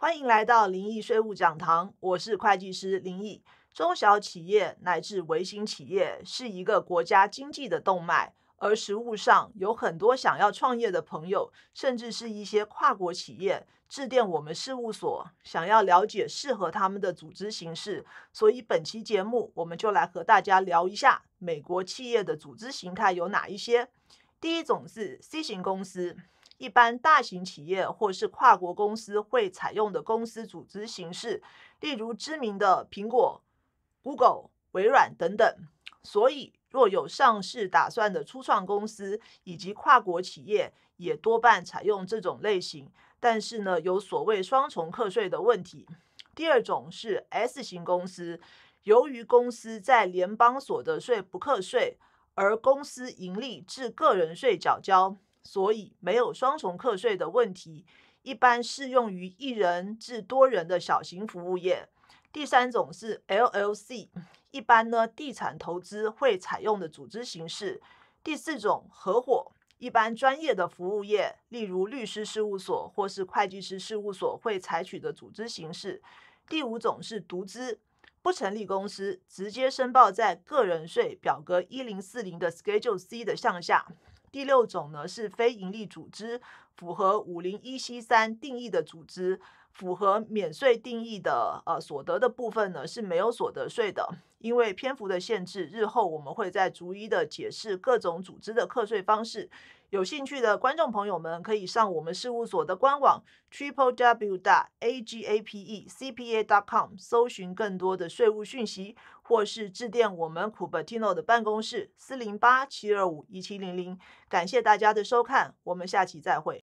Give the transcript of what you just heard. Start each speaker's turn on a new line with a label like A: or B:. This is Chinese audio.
A: 欢迎来到林毅税务讲堂，我是会计师林毅。中小企业乃至微型企业是一个国家经济的动脉，而实务上有很多想要创业的朋友，甚至是一些跨国企业，致电我们事务所，想要了解适合他们的组织形式。所以本期节目，我们就来和大家聊一下美国企业的组织形态有哪一些。第一种是 C 型公司。一般大型企业或是跨国公司会采用的公司组织形式，例如知名的苹果、Google、微软等等。所以，若有上市打算的初创公司以及跨国企业，也多半采用这种类型。但是呢，有所谓双重课税的问题。第二种是 S 型公司，由于公司在联邦所得税不课税，而公司盈利至个人税缴交。所以没有双重课税的问题，一般适用于一人至多人的小型服务业。第三种是 LLC，一般呢地产投资会采用的组织形式。第四种合伙，一般专业的服务业，例如律师事务所或是会计师事务所会采取的组织形式。第五种是独资。不成立公司，直接申报在个人税表格一零四零的 Schedule C 的项下。第六种呢是非营利组织，符合五零一 C 三定义的组织。符合免税定义的呃所得的部分呢是没有所得税的，因为篇幅的限制，日后我们会在逐一的解释各种组织的课税方式。有兴趣的观众朋友们可以上我们事务所的官网 triple w dot a g a p e c p a dot com 搜寻更多的税务讯息，或是致电我们 Cupertino 的办公室四零八七二五一七零零。感谢大家的收看，我们下期再会。